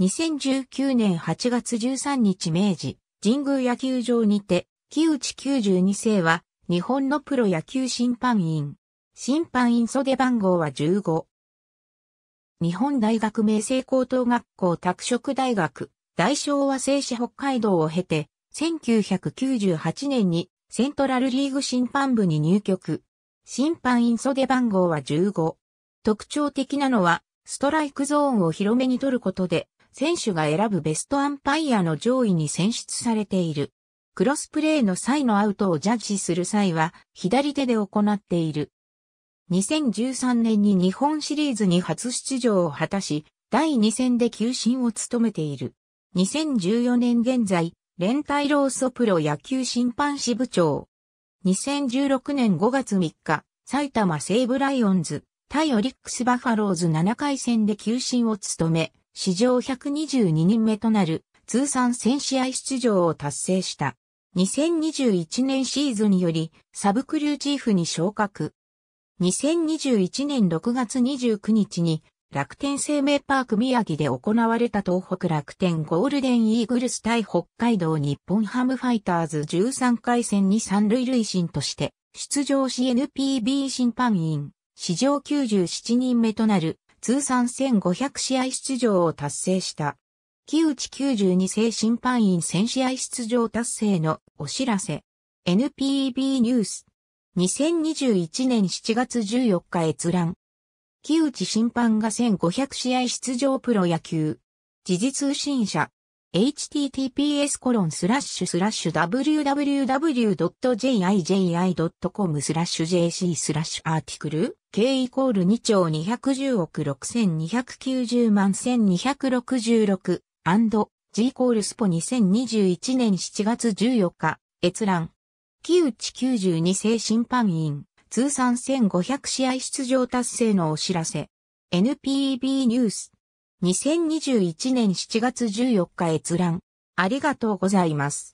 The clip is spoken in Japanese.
2019年8月13日明治、神宮野球場にて、木内92世は、日本のプロ野球審判員。審判員袖番号は15。日本大学明星高等学校拓殖大学、大昭和製紙北海道を経て、1998年にセントラルリーグ審判部に入局。審判員袖番号は15。特徴的なのは、ストライクゾーンを広めに取ることで、選手が選ぶベストアンパイアの上位に選出されている。クロスプレーの際のアウトをジャッジする際は、左手で行っている。2013年に日本シリーズに初出場を果たし、第2戦で球審を務めている。2014年現在、連帯ローソプロ野球審判支部長。2016年5月3日、埼玉西武ライオンズ、対オリックスバファローズ7回戦で球審を務め、史上122人目となる通算1000試合出場を達成した。2021年シーズンよりサブクルーチーフに昇格。2021年6月29日に楽天生命パーク宮城で行われた東北楽天ゴールデンイーグルス対北海道日本ハムファイターズ13回戦に三塁塁審として出場し NPB 審判員史上97人目となる通算1500試合出場を達成した。木内92世審判員1000試合出場達成のお知らせ。NPB ニュース。2021年7月14日閲覧。木内審判が1500試合出場プロ野球。時事通信社。https コロンスラッシュスラッシュ www.jiji.com スラッシュ jc スラッシュアーティクル k イコール2兆210億6290万1266 g イコールスポ2021年7月14日閲覧木内92世審判員通算1500試合出場達成のお知らせ NPB ニュース2021年7月14日閲覧。ありがとうございます。